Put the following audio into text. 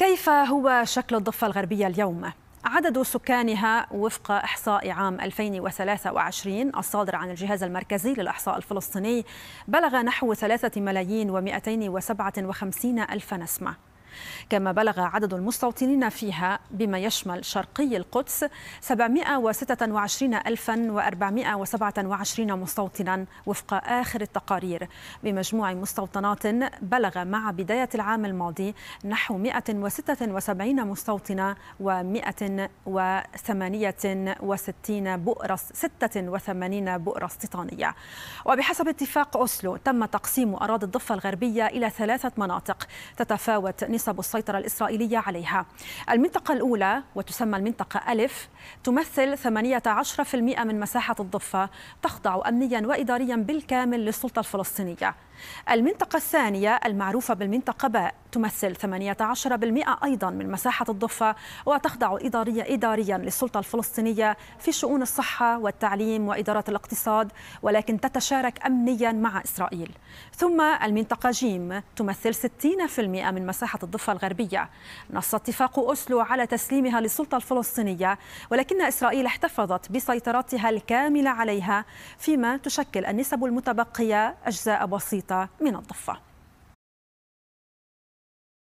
كيف هو شكل الضفة الغربية اليوم؟ عدد سكانها وفق إحصاء عام 2023 الصادر عن الجهاز المركزي للإحصاء الفلسطيني بلغ نحو 3 ملايين و257 ألف نسمة كما بلغ عدد المستوطنين فيها بما يشمل شرقي القدس 726427 مستوطنا وفق آخر التقارير بمجموع مستوطنات بلغ مع بداية العام الماضي نحو 176 مستوطنة و168 بؤرة 86 بؤرة استيطانية وبحسب اتفاق أوسلو تم تقسيم أراضي الضفة الغربية إلى ثلاثة مناطق تتفاوت تنصب السيطرة الإسرائيلية عليها المنطقة الأولى وتسمى المنطقة ألف تمثل 18% من مساحة الضفة تخضع أمنيا وإداريا بالكامل للسلطة الفلسطينية المنطقة الثانية المعروفة بالمنطقة باء تمثل 18% أيضا من مساحة الضفة وتخضع إداريا إداريا للسلطة الفلسطينية في شؤون الصحة والتعليم وإدارة الاقتصاد ولكن تتشارك أمنيا مع إسرائيل ثم المنطقة جيم تمثل 60% من مساحة الضفة الغربية نص اتفاق أسلو على تسليمها للسلطة الفلسطينية ولكن إسرائيل احتفظت بسيطرتها الكاملة عليها فيما تشكل النسب المتبقية أجزاء بسيطة من الضفة